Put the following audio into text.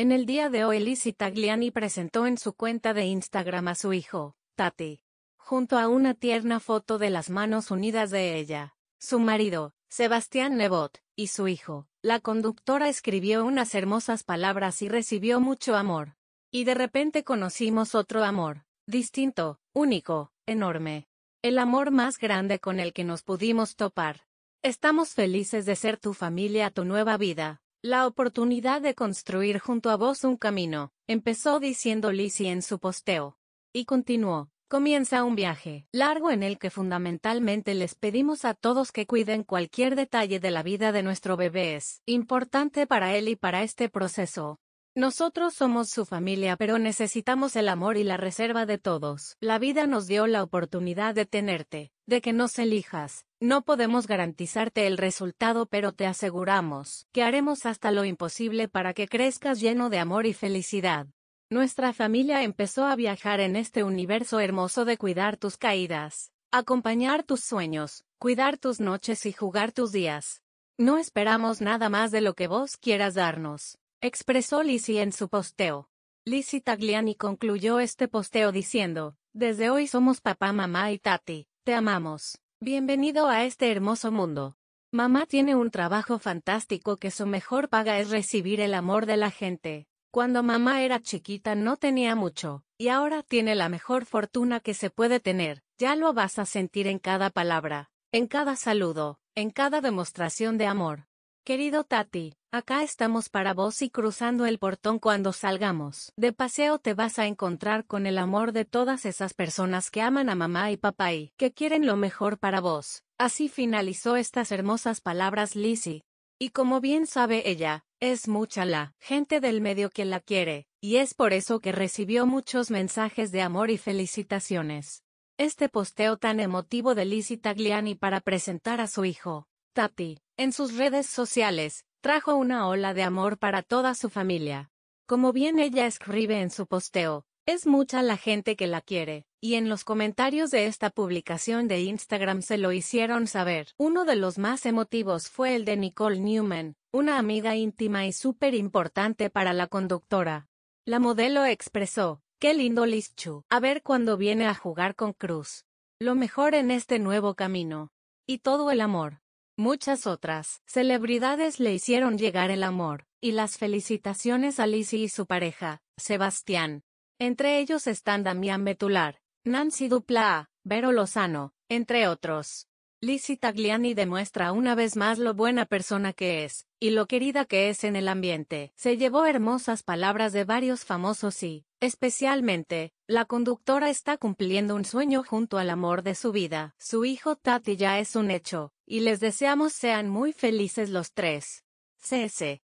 En el día de hoy Lizzie Tagliani presentó en su cuenta de Instagram a su hijo, Tati, junto a una tierna foto de las manos unidas de ella, su marido, Sebastián Nebot, y su hijo. La conductora escribió unas hermosas palabras y recibió mucho amor. Y de repente conocimos otro amor, distinto, único, enorme. El amor más grande con el que nos pudimos topar. Estamos felices de ser tu familia, tu nueva vida, la oportunidad de construir junto a vos un camino, empezó diciendo Lizzie en su posteo. Y continuó, comienza un viaje largo en el que fundamentalmente les pedimos a todos que cuiden cualquier detalle de la vida de nuestro bebé. Es importante para él y para este proceso. Nosotros somos su familia, pero necesitamos el amor y la reserva de todos. La vida nos dio la oportunidad de tenerte de que nos elijas. No podemos garantizarte el resultado, pero te aseguramos que haremos hasta lo imposible para que crezcas lleno de amor y felicidad. Nuestra familia empezó a viajar en este universo hermoso de cuidar tus caídas, acompañar tus sueños, cuidar tus noches y jugar tus días. No esperamos nada más de lo que vos quieras darnos, expresó Lizzie en su posteo. Lizzie Tagliani concluyó este posteo diciendo, desde hoy somos papá, mamá y tati, te amamos. Bienvenido a este hermoso mundo. Mamá tiene un trabajo fantástico que su mejor paga es recibir el amor de la gente. Cuando mamá era chiquita no tenía mucho, y ahora tiene la mejor fortuna que se puede tener, ya lo vas a sentir en cada palabra, en cada saludo, en cada demostración de amor. Querido Tati, acá estamos para vos y cruzando el portón cuando salgamos. De paseo te vas a encontrar con el amor de todas esas personas que aman a mamá y papá y que quieren lo mejor para vos. Así finalizó estas hermosas palabras Lizzie. Y como bien sabe ella, es mucha la gente del medio que la quiere, y es por eso que recibió muchos mensajes de amor y felicitaciones. Este posteo tan emotivo de Lizzie Tagliani para presentar a su hijo, Tati, en sus redes sociales, trajo una ola de amor para toda su familia. Como bien ella escribe en su posteo, es mucha la gente que la quiere, y en los comentarios de esta publicación de Instagram se lo hicieron saber. Uno de los más emotivos fue el de Nicole Newman, una amiga íntima y súper importante para la conductora. La modelo expresó, qué lindo Lischu, a ver cuando viene a jugar con Cruz. Lo mejor en este nuevo camino. Y todo el amor. Muchas otras celebridades le hicieron llegar el amor y las felicitaciones a Lizzie y su pareja, Sebastián. Entre ellos están Damián Betular, Nancy Dupla, Vero Lozano, entre otros. Lizzie Tagliani demuestra una vez más lo buena persona que es, y lo querida que es en el ambiente. Se llevó hermosas palabras de varios famosos y, especialmente, la conductora está cumpliendo un sueño junto al amor de su vida. Su hijo Tati ya es un hecho, y les deseamos sean muy felices los tres. CS.